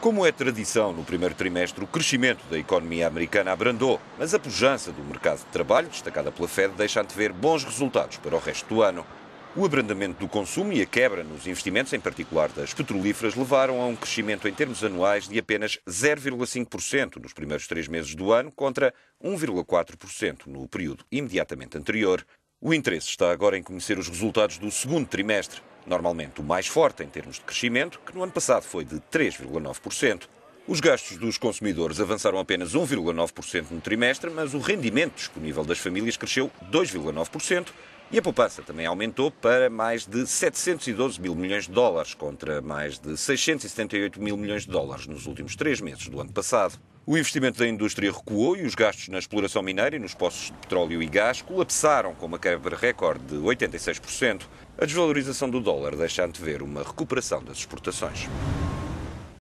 Como é tradição, no primeiro trimestre o crescimento da economia americana abrandou, mas a pujança do mercado de trabalho, destacada pela Fed, deixa antever bons resultados para o resto do ano. O abrandamento do consumo e a quebra nos investimentos, em particular das petrolíferas, levaram a um crescimento em termos anuais de apenas 0,5% nos primeiros três meses do ano, contra 1,4% no período imediatamente anterior. O interesse está agora em conhecer os resultados do segundo trimestre, normalmente o mais forte em termos de crescimento, que no ano passado foi de 3,9%. Os gastos dos consumidores avançaram apenas 1,9% no trimestre, mas o rendimento disponível das famílias cresceu 2,9% e a poupança também aumentou para mais de 712 mil milhões de dólares, contra mais de 678 mil milhões de dólares nos últimos três meses do ano passado. O investimento da indústria recuou e os gastos na exploração mineira e nos poços de petróleo e gás colapsaram com uma quebra recorde de 86%. A desvalorização do dólar deixa antever uma recuperação das exportações.